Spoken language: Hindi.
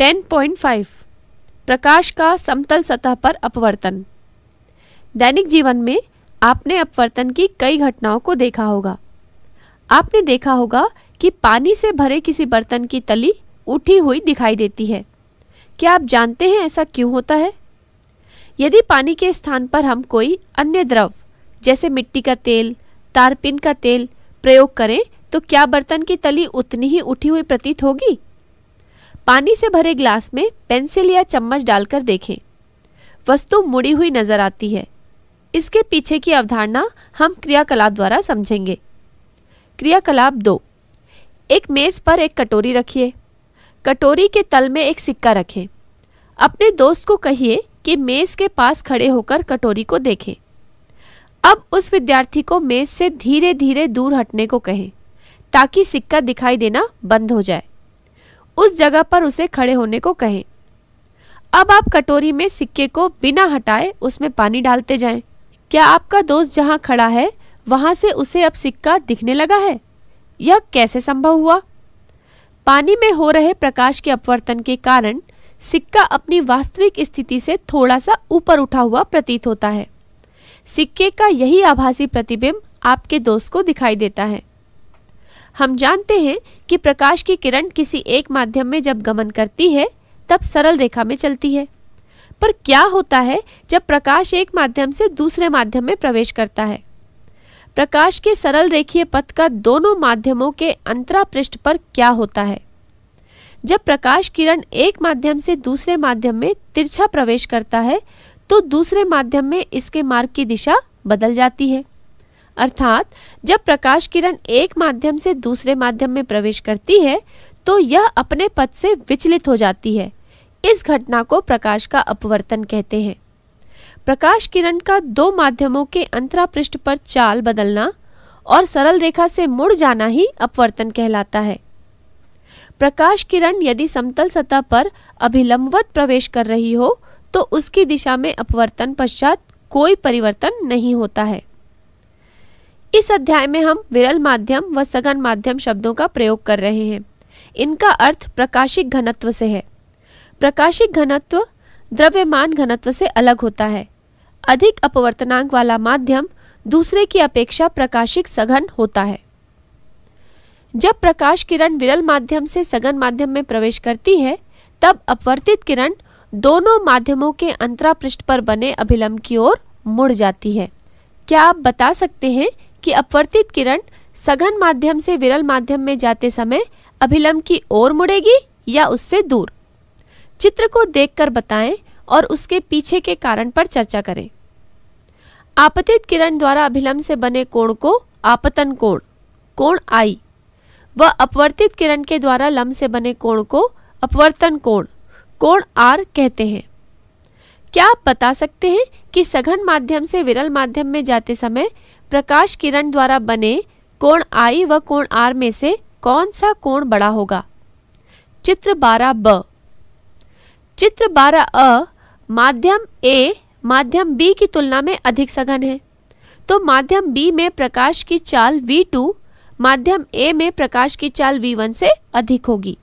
10.5 प्रकाश का समतल सतह पर अपवर्तन दैनिक जीवन में आपने अपवर्तन की कई घटनाओं को देखा होगा आपने देखा होगा कि पानी से भरे किसी बर्तन की तली उठी हुई दिखाई देती है क्या आप जानते हैं ऐसा क्यों होता है यदि पानी के स्थान पर हम कोई अन्य द्रव जैसे मिट्टी का तेल तारपिन का तेल प्रयोग करें तो क्या बर्तन की तली उतनी ही उठी हुई प्रतीत होगी पानी से भरे ग्लास में पेंसिल या चम्मच डालकर देखें वस्तु मुड़ी हुई नजर आती है इसके पीछे की अवधारणा हम क्रियाकलाप द्वारा समझेंगे क्रियाकलाप दो एक मेज पर एक कटोरी रखिए कटोरी के तल में एक सिक्का रखें अपने दोस्त को कहिए कि मेज के पास खड़े होकर कटोरी को देखें अब उस विद्यार्थी को मेज से धीरे धीरे दूर हटने को कहें ताकि सिक्का दिखाई देना बंद हो जाए उस जगह पर उसे खड़े होने को कहें अब आप कटोरी में सिक्के को बिना हटाए उसमें पानी डालते जाएं। क्या आपका दोस्त जहां खड़ा है वहां से उसे अब सिक्का दिखने लगा है यह कैसे संभव हुआ पानी में हो रहे प्रकाश के अपवर्तन के कारण सिक्का अपनी वास्तविक स्थिति से थोड़ा सा ऊपर उठा हुआ प्रतीत होता है सिक्के का यही आभासी प्रतिबिंब आपके दोस्त को दिखाई देता है हम जानते हैं कि प्रकाश की किरण किसी एक माध्यम में जब गमन करती है तब सरल रेखा में चलती है पर क्या होता है जब प्रकाश एक माध्यम से दूसरे माध्यम में प्रवेश करता है प्रकाश के सरल रेखीय पथ का दोनों माध्यमों के अंतरा पृष्ठ पर क्या होता है जब प्रकाश किरण एक माध्यम से दूसरे माध्यम में तिरछा प्रवेश करता है तो दूसरे माध्यम में इसके मार्ग की दिशा बदल जाती है अर्थात जब प्रकाश किरण एक माध्यम से दूसरे माध्यम में प्रवेश करती है तो यह अपने पथ से विचलित हो जाती है इस घटना को प्रकाश का अपवर्तन कहते हैं प्रकाश किरण का दो माध्यमों के अंतरा पृष्ठ पर चाल बदलना और सरल रेखा से मुड़ जाना ही अपवर्तन कहलाता है प्रकाश किरण यदि समतल सतह पर अभिलंबवत प्रवेश कर रही हो तो उसकी दिशा में अपवर्तन पश्चात कोई परिवर्तन नहीं होता है इस अध्याय में हम विरल माध्यम व सघन माध्यम शब्दों का प्रयोग कर रहे हैं इनका अर्थ प्रकाशिक घनत्व से है प्रकाशिक घनत्व द्रव्यमान घनत्व से अलग होता है अधिक अपवर्तनांक वाला माध्यम दूसरे की अपेक्षा प्रकाशिक सघन होता है जब प्रकाश किरण विरल माध्यम से सघन माध्यम में प्रवेश करती है तब अपवर्तित किरण दोनों माध्यमों के अंतरापृष्ठ पर बने अभिलंब की ओर मुड़ जाती है क्या आप बता सकते हैं कि अपवर्तित किरण सघन माध्यम से विरल माध्यम में जाते समय अभिलंब की ओर मुड़ेगी या उससे दूर चित्र को देखकर बताएं और उसके पीछे के कारण पर चर्चा करें आपतित किरण द्वारा अभिलंब से बने कोण को आपतन कोण कोण आई व अपवर्तित किरण के द्वारा लंब से बने कोण को अपवर्तन कोण कोण आर कहते हैं क्या आप बता सकते हैं कि सघन माध्यम से विरल माध्यम में जाते समय प्रकाश किरण द्वारा बने कोण आई व कोण आर में से कौन सा कोण बड़ा होगा चित्र बारह ब चित्र बारह अ माध्यम ए माध्यम बी की तुलना में अधिक सघन है तो माध्यम बी में प्रकाश की चाल V2 माध्यम ए में प्रकाश की चाल V1 से अधिक होगी